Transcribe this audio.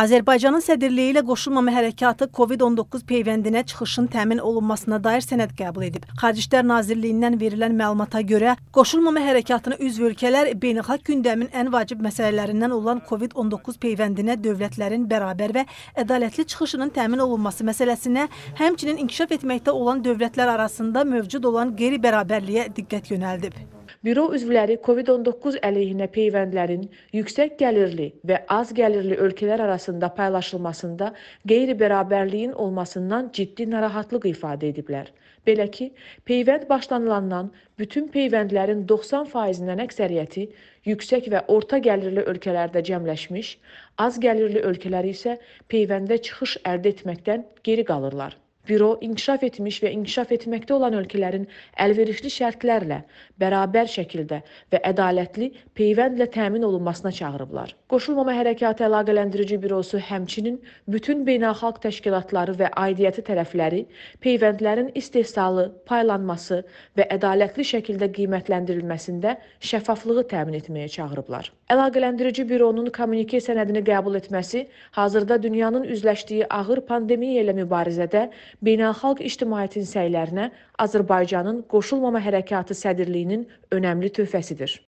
Azərbaycanın sədrliyi ilə qoşulmama hərəkatı COVID-19 peyvəndinə çıxışın təmin olunmasına dair sənəd qəbul edib. Xarici İşlər Nazirliyindən verilən məlumata görə, qoşulmama hərəkatına üzv ölkələr beynəlxalq gündəmin ən vacib məsələlərindən olan COVID-19 peyvəndinə dövlətlərin bərabər və ədalətli çıxışının təmin olunması məsələsinə, həmçinin inkişaf etməkdə olan dövlətlər arasında mövcud olan qeyri-bərabərliyə diqqət yönəldib. Büro üzvləri COVID-19 əleyhinə peyvəndlərin yüksək gəlirli və az gəlirli ölkələr arasında paylaşılmasında qeyri-bərabərliyin olmasından ciddi narahatlıq ifadə ediblər. Belə ki, peyvənd başlanılandan bütün peyvəndlərin 90%-dən əksəriyyəti yüksək və orta gəlirli ölkələrdə cəmləşmiş, az gəlirli ölkələri isə peyvəndə çıxış əldə etməkdən geri qalırlar. Büro inkişaf etmiş və inkişaf etməkdə olan ölkələrin əlverişli şərtlərlə, bərabər şəkildə və ədalətli peyvəndlə təmin olunmasına çağırıblar. Qoşulmama Hərəkatı Əlaqələndirici Bürosu həmçinin bütün beynəlxalq təşkilatları və aidiyyəti tərəfləri peyvəndlərin istehsalı, paylanması və ədalətli şəkildə qiymətləndirilməsində şəffaflığı təmin etməyə çağırıblar. Əlaqələndirici Büronun kommunike sənədini qəbul etməsi hazırda dünyanın üzləşdiyi ağır pandemiya ilə mübarizədə beynəlxalq ictimaiyyətin səylərinə Azərbaycanın qoşulmama hərəkatı sədrliyinin önəmli töhfəsidir.